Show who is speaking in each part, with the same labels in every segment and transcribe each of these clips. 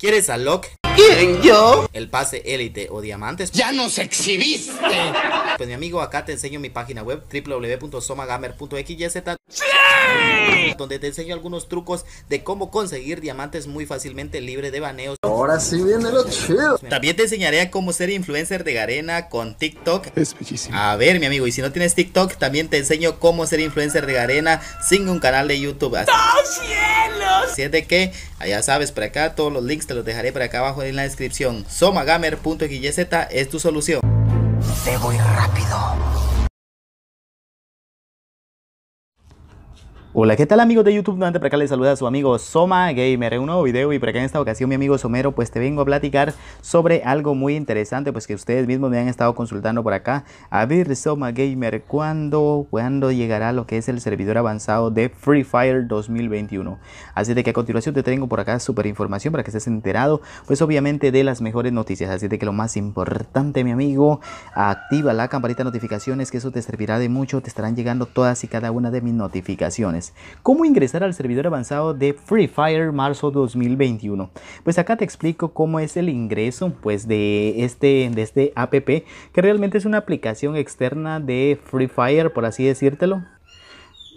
Speaker 1: ¿Quieres a Locke? yo? El pase élite o diamantes. ¡Ya nos exhibiste! Pues mi amigo, acá te enseño mi página web www.somagamer.xyz ¡Sí! Donde te enseño algunos trucos de cómo conseguir diamantes muy fácilmente libre de baneos. Ahora sí viene lo chido. También te enseñaré cómo ser influencer de Garena con TikTok. Es bellísimo. A ver, mi amigo, y si no tienes TikTok, también te enseño cómo ser influencer de Garena sin un canal de YouTube. ¡No, si es de que, allá sabes, por acá todos los links te los dejaré por acá abajo en la descripción. Somagamer.xyz es tu solución. Te voy rápido. Hola, ¿qué tal amigos de YouTube? antes para acá les saluda a su amigo Soma Gamer un nuevo video y para acá en esta ocasión mi amigo Somero pues te vengo a platicar sobre algo muy interesante pues que ustedes mismos me han estado consultando por acá a ver Soma Gamer, ¿cuándo, ¿cuándo llegará lo que es el servidor avanzado de Free Fire 2021? Así de que a continuación te tengo por acá super información para que estés enterado pues obviamente de las mejores noticias así de que lo más importante mi amigo activa la campanita de notificaciones que eso te servirá de mucho te estarán llegando todas y cada una de mis notificaciones ¿Cómo ingresar al servidor avanzado de Free Fire marzo 2021? Pues acá te explico cómo es el ingreso pues, de, este, de este app, que realmente es una aplicación externa de Free Fire, por así decírtelo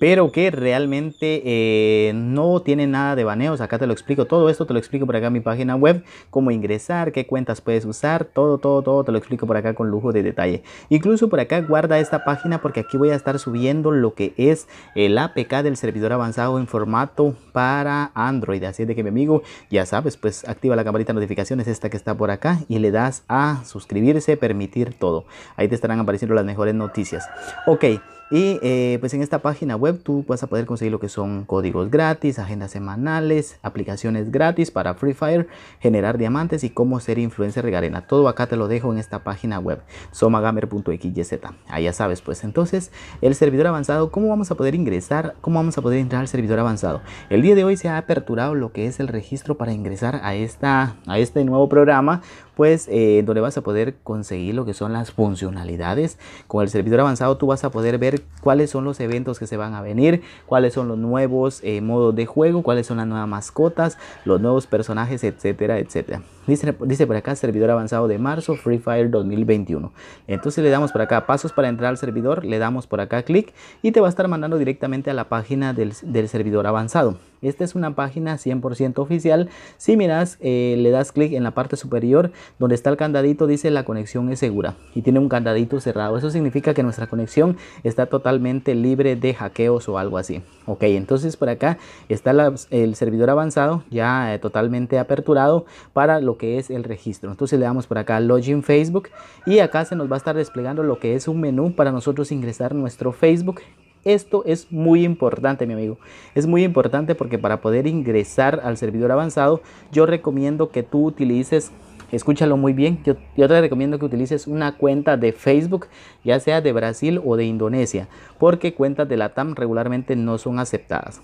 Speaker 1: pero que realmente eh, no tiene nada de baneos. Acá te lo explico todo esto, te lo explico por acá en mi página web, cómo ingresar, qué cuentas puedes usar, todo, todo, todo te lo explico por acá con lujo de detalle. Incluso por acá guarda esta página porque aquí voy a estar subiendo lo que es el APK del servidor avanzado en formato para Android. Así de que mi amigo, ya sabes, pues activa la campanita de notificaciones, esta que está por acá, y le das a suscribirse, permitir todo. Ahí te estarán apareciendo las mejores noticias. Ok. Y eh, pues en esta página web tú vas a poder conseguir lo que son códigos gratis, agendas semanales, aplicaciones gratis para Free Fire, generar diamantes y cómo ser influencer Garena. Todo acá te lo dejo en esta página web, somagamer.xyz. Ahí ya sabes, pues entonces el servidor avanzado, ¿cómo vamos a poder ingresar? ¿Cómo vamos a poder entrar al servidor avanzado? El día de hoy se ha aperturado lo que es el registro para ingresar a, esta, a este nuevo programa pues eh, donde vas a poder conseguir lo que son las funcionalidades. Con el servidor avanzado tú vas a poder ver cuáles son los eventos que se van a venir, cuáles son los nuevos eh, modos de juego, cuáles son las nuevas mascotas, los nuevos personajes, etcétera, etcétera. Dice, dice por acá servidor avanzado de marzo, Free Fire 2021. Entonces le damos por acá pasos para entrar al servidor, le damos por acá clic y te va a estar mandando directamente a la página del, servidor avanzado. Esta es una página 100% oficial. Si miras, eh, le das clic en la parte superior donde está el candadito, dice la conexión es segura y tiene un candadito cerrado. Eso significa que nuestra conexión está totalmente libre de hackeos o algo así. Ok, entonces por acá está el servidor avanzado ya eh, totalmente aperturado para lo que es el registro. Entonces le damos por acá Login Facebook y acá se nos va a estar desplegando lo que es un menú para nosotros ingresar nuestro Facebook. Esto es muy importante, mi amigo. Es muy importante porque para poder ingresar al servidor avanzado, yo recomiendo que tú utilices escúchalo muy bien. Yo, yo, te recomiendo que utilices una cuenta de Facebook, ya sea de Brasil o de Indonesia, porque cuentas de la TAM regularmente no son aceptadas.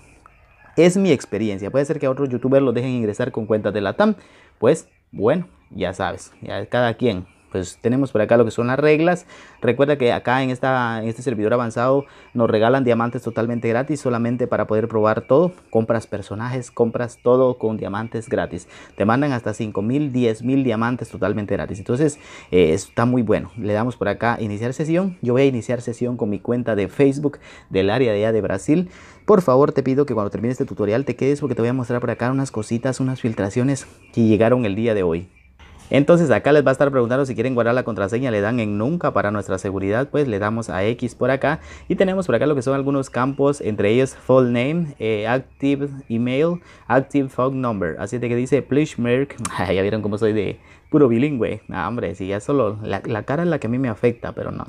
Speaker 1: Es mi experiencia. Puede ser que a otros youtubers lo dejen ingresar con cuentas de la TAM, pues bueno, ya sabes, cada quien pues tenemos por acá lo que son las reglas. Recuerda que acá en, esta, en este servidor avanzado nos regalan diamantes totalmente gratis solamente para poder probar todo. Compras personajes, compras todo con diamantes gratis. Te mandan hasta mil, 10 mil diamantes totalmente gratis. Entonces eh, está muy bueno. Le damos por acá iniciar sesión. Yo voy a iniciar sesión con mi cuenta de Facebook del área de allá de Brasil. Por favor te pido que cuando termine este tutorial te quedes porque te voy a mostrar por acá unas cositas, unas filtraciones que llegaron el día de hoy. Entonces acá les va a estar preguntando si quieren guardar la contraseña, le dan en nunca para nuestra seguridad, pues le damos a X por acá y tenemos por acá lo que son algunos campos, entre ellos full name, eh, active email, active phone number. Así de que dice please mark, ya vieron cómo soy de, puro bilingüe. hombre, si ya solo la, cara es la que a mí me afecta, pero no.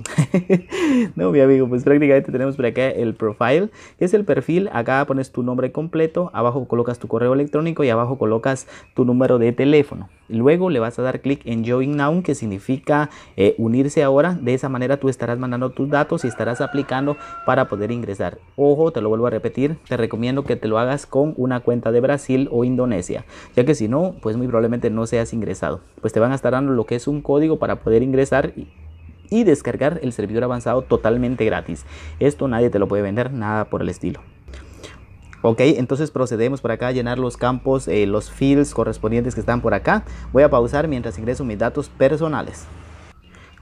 Speaker 1: no, mi amigo, pues prácticamente tenemos por acá el profile, que es el perfil. Acá pones tu nombre completo, abajo colocas tu correo electrónico y abajo colocas tu número de teléfono. Luego le vas a dar clic en Join Now, que significa eh, unirse ahora. De esa manera tú estarás mandando tus datos y estarás aplicando para poder ingresar. Ojo, te lo vuelvo a repetir, te recomiendo que te lo hagas con una cuenta de Brasil o Indonesia, ya que si no, pues muy probablemente no seas ingresado. Pues pues te van a estar dando lo que es un código para poder ingresar y, descargar el servidor avanzado totalmente gratis. Esto nadie te lo puede vender, nada por el estilo. Ok, entonces procedemos por acá a llenar los campos, eh, los fields correspondientes que están por acá. Voy a pausar mientras ingreso mis datos personales.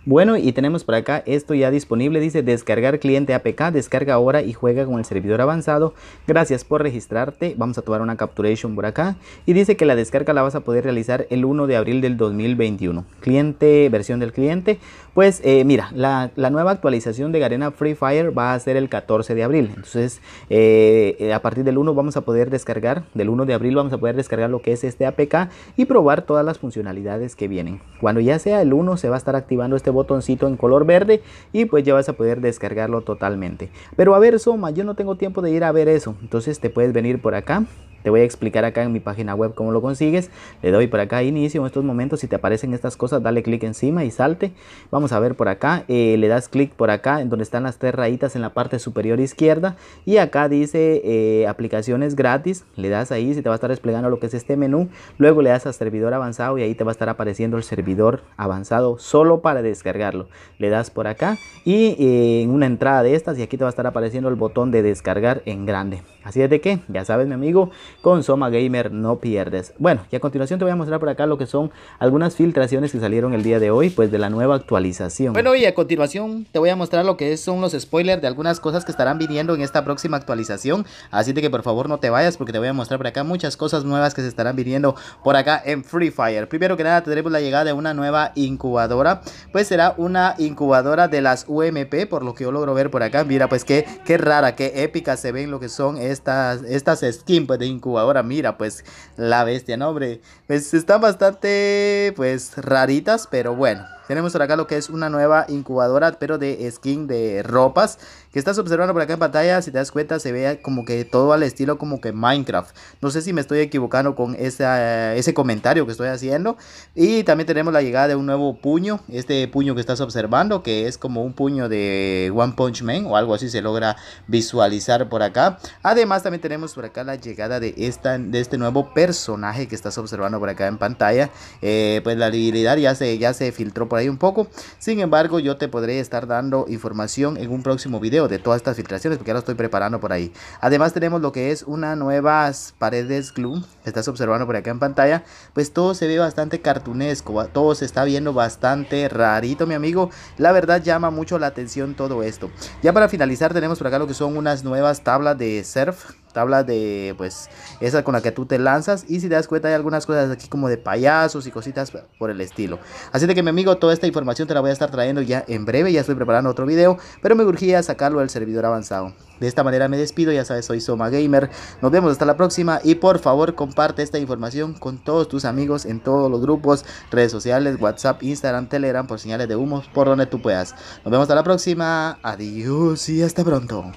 Speaker 1: Bueno, y tenemos por acá esto ya disponible, dice descargar cliente APK, descarga ahora y juega con el servidor avanzado. Gracias por registrarte, vamos a tomar una capturation por acá. Y dice que la descarga la vas a poder realizar el 1 de abril del 2021. Cliente, versión del cliente. Pues eh, mira, la, nueva actualización de Garena Free Fire va a ser el 14 de abril. Entonces, eh, eh, a partir del 1 vamos a poder descargar, del 1 de abril vamos a poder descargar lo que es este APK y probar todas las funcionalidades que vienen. Cuando ya sea el 1 se va a estar activando este este botoncito en color verde y pues ya vas a poder descargarlo totalmente. Pero a ver Soma, yo no tengo tiempo de ir a ver eso, entonces te puedes venir por acá te voy a explicar acá en mi página web cómo lo consigues. Le doy por acá inicio en estos momentos. Si te aparecen estas cosas, dale clic encima y salte. Vamos a ver por acá. Eh, le das clic por acá en donde están las tres rayitas en la parte superior izquierda. Y acá dice eh, aplicaciones gratis. Le das ahí, se te va a estar desplegando lo que es este menú. Luego le das a servidor avanzado y ahí te va a estar apareciendo el servidor avanzado solo para descargarlo. Le das por acá y eh, en una entrada de estas y aquí te va a estar apareciendo el botón de descargar en grande. Así es de que, ya sabes mi amigo, con Soma Gamer no pierdes. Bueno, y a continuación te voy a mostrar por acá lo que son algunas filtraciones que salieron el día de hoy, pues de la nueva actualización. Bueno, y a continuación te voy a mostrar lo que son los spoilers de algunas cosas que estarán viniendo en esta próxima actualización. Así de que por favor no te vayas porque te voy a mostrar por acá muchas cosas nuevas que se estarán viniendo por acá en Free Fire. Primero que nada tendremos la llegada de una nueva incubadora, pues será una incubadora de las UMP, por lo que yo logro ver por acá. Mira, pues qué, qué rara, qué épica se ven lo que son estas estas, estas skins pues, de incubadora. Mira, pues la bestia, ¿no, hombre? Pues están bastante, pues, raritas, pero bueno. Tenemos por acá lo que es una nueva incubadora, pero de skin de ropas. Que estás observando por acá en pantalla, si te das cuenta, se ve como que todo al estilo como que Minecraft. No sé si me estoy equivocando con esa, ese comentario que estoy haciendo. Y también tenemos la llegada de un nuevo puño. Este puño que estás observando, que es como un puño de One Punch Man o algo así se logra visualizar por acá. Además, también tenemos por acá la llegada de, esta, de este nuevo personaje que estás observando por acá en pantalla. Eh, pues la habilidad ya se, ya se filtró por ahí un poco. Sin embargo, yo te podré estar dando información en un próximo video de todas estas filtraciones porque ya lo estoy preparando por ahí. Además tenemos lo que es unas nuevas paredes glue estás observando por acá en pantalla. Pues todo se ve bastante cartunesco, todo se está viendo bastante rarito mi amigo. La verdad llama mucho la atención todo esto. Ya para finalizar tenemos por acá lo que son unas nuevas tablas de surf tabla de pues esa con la que tú te lanzas y si te das cuenta hay algunas cosas aquí como de payasos y cositas por el estilo así de que mi amigo toda esta información te la voy a estar trayendo ya en breve ya estoy preparando otro video pero me urgía sacarlo del servidor avanzado de esta manera me despido ya sabes soy Soma Gamer nos vemos hasta la próxima y por favor comparte esta información con todos tus amigos en todos los grupos redes sociales whatsapp instagram telegram por señales de humos por donde tú puedas nos vemos hasta la próxima adiós y hasta pronto